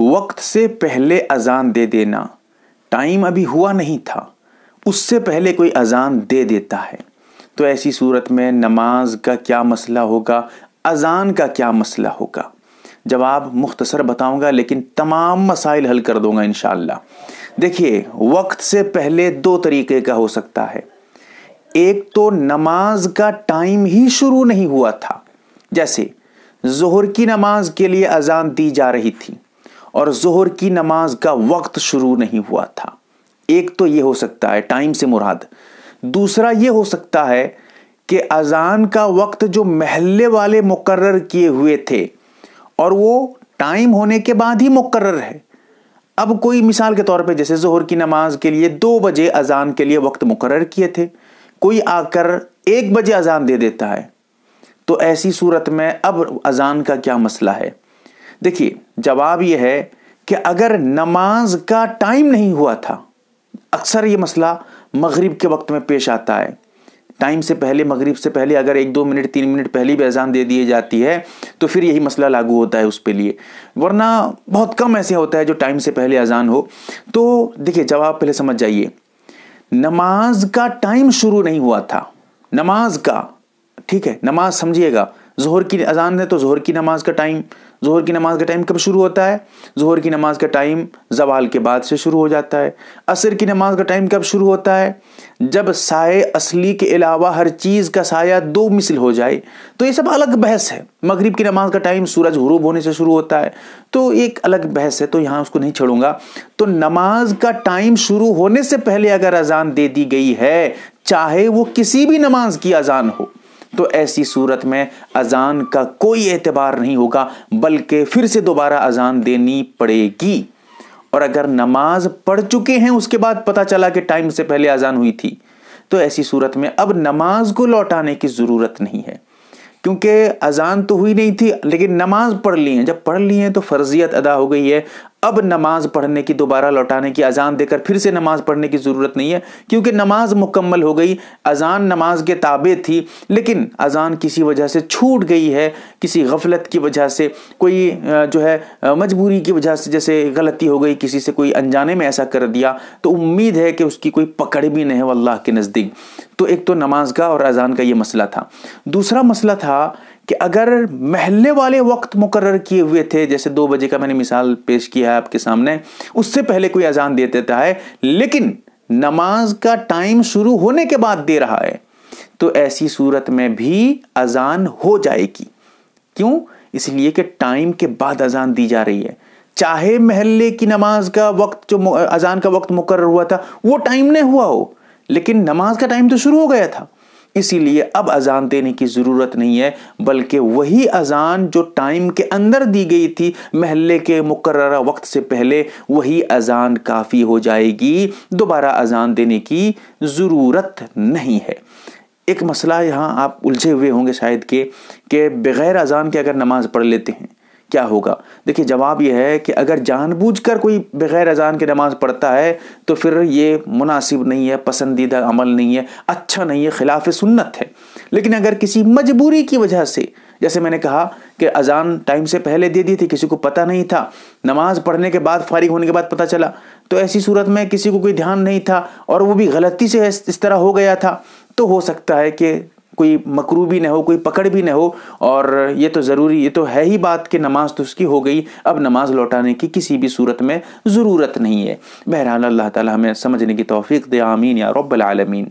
वक्त से पहले अजान दे देना टाइम अभी हुआ नहीं था उससे पहले कोई अजान दे देता है तो ऐसी सूरत में नमाज का क्या मसला होगा अजान का क्या मसला होगा जवाब मुख्तसर बताऊंगा लेकिन तमाम मसाइल हल कर दूंगा इन देखिए वक्त से पहले दो तरीके का हो सकता है एक तो नमाज का टाइम ही शुरू नहीं हुआ था जैसे जोहर की नमाज के लिए अजान दी जा रही थी और जोहर की नमाज का वक्त शुरू नहीं हुआ था एक तो यह हो सकता है टाइम से मुराद दूसरा यह हो सकता है कि अजान का वक्त जो महल्ले वाले मुकर्र किए हुए थे और वो टाइम होने के बाद ही मुकर्र है अब कोई मिसाल के तौर पे जैसे जहर की नमाज के लिए दो बजे अजान के लिए वक्त मुकर्र किए थे कोई आकर एक बजे अजान दे देता है तो ऐसी सूरत में अब अजान का क्या मसला है देखिए जवाब यह है कि अगर नमाज का टाइम नहीं हुआ था अक्सर यह मसला मगरिब के वक्त में पेश आता है टाइम से पहले मगरिब से पहले अगर एक दो मिनट तीन मिनट पहले भी अजान दे दी जाती है तो फिर यही मसला लागू होता है उस पे लिए वरना बहुत कम ऐसे होता है जो टाइम से पहले अजान हो तो देखिए जवाब पहले समझ जाइए नमाज का टाइम शुरू नहीं हुआ था नमाज का ठीक है नमाज समझिएगा जहर की अजान है तो जहर की नमाज़ का टाइम जहर की नमाज़ का टाइम कब शुरू होता है जहर की नमाज़ का टाइम जवाल के बाद से शुरू हो जाता है असर की नमाज़ का टाइम कब शुरू होता है जब साय असली के अलावा हर चीज़ का साया दो मिसल हो जाए तो ये सब अलग बहस है मगरिब की नमाज़ का टाइम सूरज हरूब होने से शुरू होता है तो एक अलग बहस है तो यहाँ उसको नहीं छोड़ूंगा तो नमाज का टाइम शुरू होने से पहले अगर अजान दे दी गई है चाहे वो किसी भी नमाज की अजान हो तो ऐसी सूरत में अजान का कोई एतबार नहीं होगा बल्कि फिर से दोबारा अजान देनी पड़ेगी और अगर नमाज पढ़ चुके हैं उसके बाद पता चला कि टाइम से पहले अजान हुई थी तो ऐसी सूरत में अब नमाज को लौटाने की ज़रूरत नहीं है क्योंकि अजान तो हुई नहीं थी लेकिन नमाज पढ़ ली है जब पढ़ ली है तो फर्जियत अदा हो गई है अब नमाज पढ़ने की दोबारा लौटाने की अजान देकर फिर से नमाज पढ़ने की ज़रूरत नहीं है क्योंकि नमाज मुकम्मल हो गई अजान नमाज के ताबे थी लेकिन अजान किसी वजह से छूट गई है किसी गफलत की वजह से कोई जो है मजबूरी की वजह से जैसे गलती हो गई किसी से कोई अनजाने में ऐसा कर दिया तो उम्मीद है कि उसकी कोई पकड़ भी नहीं है वल्लाह के नज़दीक तो एक तो नमाज का और अजान का ये मसला था दूसरा मसला था कि अगर महल्ले वाले वक्त मुकर किए हुए थे जैसे दो बजे का मैंने मिसाल पेश किया है आपके सामने उससे पहले कोई अजान दे देता है लेकिन नमाज का टाइम शुरू होने के बाद दे रहा है तो ऐसी सूरत में भी अजान हो जाएगी क्यों इसलिए कि टाइम के बाद अजान दी जा रही है चाहे महल्ले की नमाज का वक्त जो अजान का वक्त मुकर हुआ था वो टाइम नहीं हुआ हो लेकिन नमाज का टाइम तो शुरू हो गया था इसीलिए अब अज़ान देने की ज़रूरत नहीं है बल्कि वही अज़ान जो टाइम के अंदर दी गई थी महल्ले के मुकर वक्त से पहले वही अज़ान काफ़ी हो जाएगी दोबारा अज़ान देने की ज़रूरत नहीं है एक मसला यहाँ आप उलझे हुए होंगे शायद के कि बग़ैर अज़ान के अगर नमाज़ पढ़ लेते हैं क्या होगा देखिए जवाब यह है कि अगर जानबूझकर कोई बग़ैर अजान की नमाज़ पढ़ता है तो फिर ये मुनासिब नहीं है पसंदीदा अमल नहीं है अच्छा नहीं है खिलाफ सुन्नत है लेकिन अगर किसी मजबूरी की वजह से जैसे मैंने कहा कि अजान टाइम से पहले दे दी थी किसी को पता नहीं था नमाज़ पढ़ने के बाद फारिग होने के बाद पता चला तो ऐसी सूरत में किसी को कोई ध्यान नहीं था और वो भी गलती से इस तरह हो गया था तो हो सकता है कि कोई मकरू भी ना हो कोई पकड़ भी ना हो और ये तो ज़रूरी ये तो है ही बात कि नमाज तो उसकी हो गई अब नमाज लौटाने की किसी भी सूरत में ज़रूरत नहीं है बहरहाल अल्लाह ताला हमें समझने की तोफ़ी दे आमीन या रब्बल आलमीन